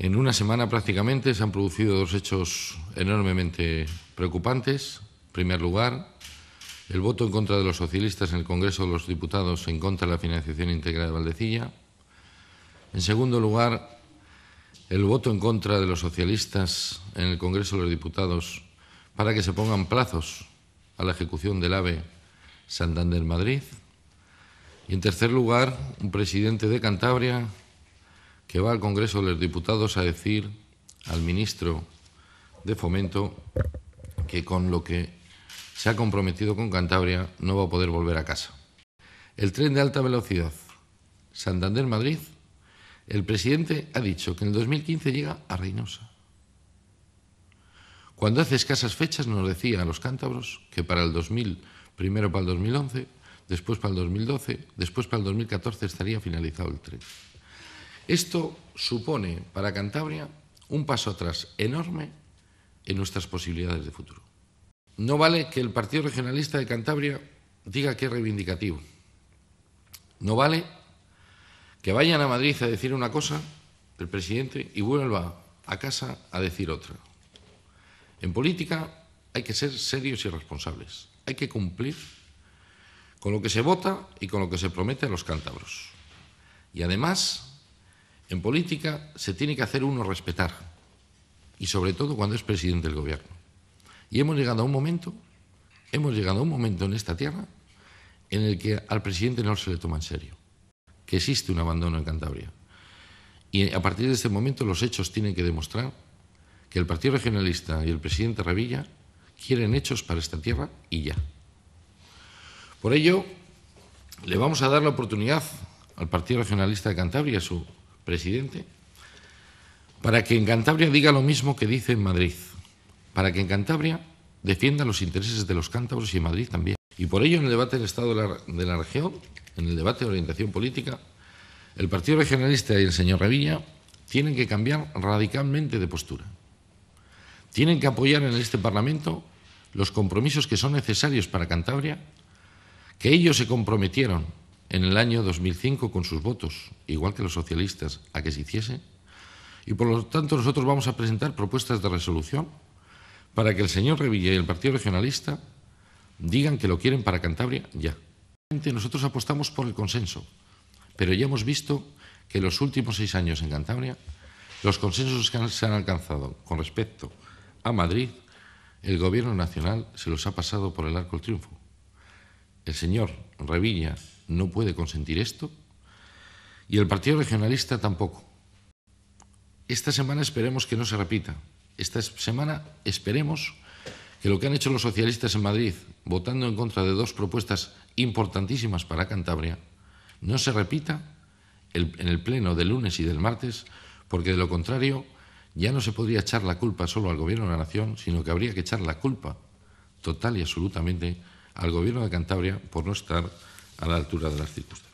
En una semana prácticamente se han producido dos hechos enormemente preocupantes. En primer lugar, el voto en contra de los socialistas en el Congreso de los Diputados en contra de la financiación íntegra de Valdecilla. En segundo lugar, el voto en contra de los socialistas en el Congreso de los Diputados para que se pongan plazos a la ejecución del AVE Santander-Madrid. Y en tercer lugar, un presidente de Cantabria que va al Congreso de los Diputados a decir al ministro de Fomento que con lo que se ha comprometido con Cantabria no va a poder volver a casa. El tren de alta velocidad Santander-Madrid, el presidente ha dicho que en el 2015 llega a Reynosa. Cuando hace escasas fechas nos decía a los cántabros que para el 2000, primero para el 2011, después para el 2012, después para el 2014 estaría finalizado el tren. Esto supone para Cantabria un paso atrás enorme en nuestras posibilidades de futuro. No vale que el Partido Regionalista de Cantabria diga que es reivindicativo. No vale que vayan a Madrid a decir una cosa el presidente y vuelva a casa a decir otra. En política hay que ser serios y responsables. Hay que cumplir con lo que se vota y con lo que se promete a los cántabros. Y además en política se tiene que hacer uno respetar, y sobre todo cuando es presidente del gobierno. Y hemos llegado a un momento, hemos llegado a un momento en esta tierra en el que al presidente no se le toma en serio, que existe un abandono en Cantabria. Y a partir de ese momento los hechos tienen que demostrar que el Partido Regionalista y el presidente Revilla quieren hechos para esta tierra y ya. Por ello, le vamos a dar la oportunidad al Partido Regionalista de Cantabria, a su presidente, para que en Cantabria diga lo mismo que dice en Madrid, para que en Cantabria defienda los intereses de los cántabros y en Madrid también. Y por ello, en el debate del Estado de la, región, en el debate de orientación política, el Partido Regionalista y el señor Revilla tienen que cambiar radicalmente de postura. Tienen que apoyar en este Parlamento los compromisos que son necesarios para Cantabria, que ellos se comprometieron en el año 2005 con sus votos, igual que los socialistas, a que se hiciese. Y por lo tanto nosotros vamos a presentar propuestas de resolución para que el señor Revilla y el Partido Regionalista digan que lo quieren para Cantabria ya. Nosotros apostamos por el consenso, pero ya hemos visto que en los últimos seis años en Cantabria los consensos que se han alcanzado con respecto a Madrid, el Gobierno Nacional se los ha pasado por el arco del triunfo. El señor Revilla no puede consentir esto y el Partido Regionalista tampoco. Esta semana esperemos que no se repita. Esta semana esperemos que lo que han hecho los socialistas en Madrid, votando en contra de dos propuestas importantísimas para Cantabria, no se repita en el pleno del lunes y del martes, porque de lo contrario ya no se podría echar la culpa solo al Gobierno de la Nación, sino que habría que echar la culpa total y absolutamente al Gobierno de Cantabria por no estar a la altura de las circunstancias.